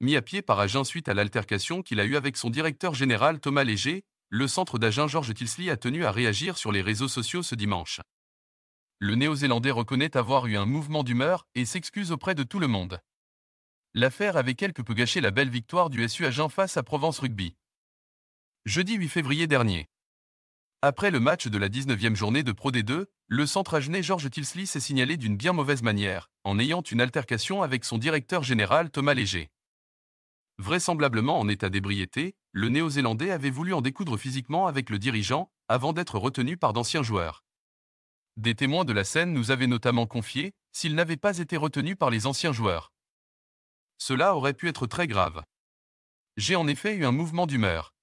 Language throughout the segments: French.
mis à pied par Agen suite à l'altercation qu'il a eue avec son directeur général Thomas Léger, le centre d'Agen Georges Tilsley a tenu à réagir sur les réseaux sociaux ce dimanche. Le Néo-Zélandais reconnaît avoir eu un mouvement d'humeur et s'excuse auprès de tout le monde. L'affaire avait quelque peu gâché la belle victoire du SU Agen face à Provence Rugby. Jeudi 8 février dernier. Après le match de la 19e journée de Pro D2, le centre agenais Georges Tilsley s'est signalé d'une bien mauvaise manière, en ayant une altercation avec son directeur général Thomas Léger. Vraisemblablement en état d'ébriété, le Néo-Zélandais avait voulu en découdre physiquement avec le dirigeant, avant d'être retenu par d'anciens joueurs. Des témoins de la scène nous avaient notamment confié s'il n'avait pas été retenu par les anciens joueurs. Cela aurait pu être très grave. J'ai en effet eu un mouvement d'humeur.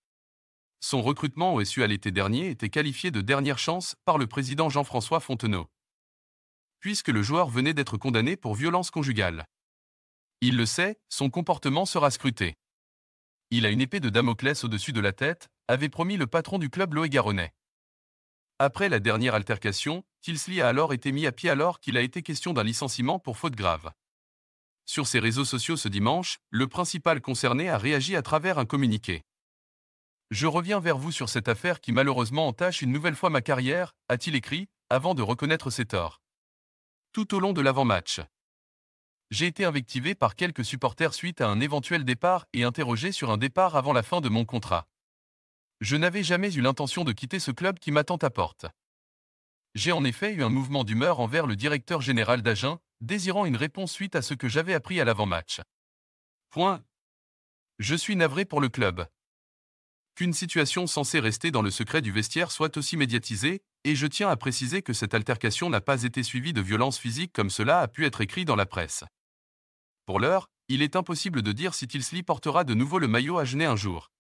Son recrutement au SU à l'été dernier était qualifié de dernière chance par le président Jean-François Fontenot. Puisque le joueur venait d'être condamné pour violence conjugale. Il le sait, son comportement sera scruté. Il a une épée de Damoclès au-dessus de la tête, avait promis le patron du club Loé Garonnais. Après la dernière altercation, Tilsley a alors été mis à pied alors qu'il a été question d'un licenciement pour faute grave. Sur ses réseaux sociaux ce dimanche, le principal concerné a réagi à travers un communiqué. Je reviens vers vous sur cette affaire qui malheureusement entache une nouvelle fois ma carrière, a-t-il écrit, avant de reconnaître ses torts. Tout au long de l'avant-match j'ai été invectivé par quelques supporters suite à un éventuel départ et interrogé sur un départ avant la fin de mon contrat. Je n'avais jamais eu l'intention de quitter ce club qui m'attend à porte. J'ai en effet eu un mouvement d'humeur envers le directeur général d'Agen, désirant une réponse suite à ce que j'avais appris à l'avant-match. Point. Je suis navré pour le club. Qu'une situation censée rester dans le secret du vestiaire soit aussi médiatisée, et je tiens à préciser que cette altercation n'a pas été suivie de violences physiques comme cela a pu être écrit dans la presse. Pour l'heure, il est impossible de dire si Tilsley portera de nouveau le maillot à Genet un jour.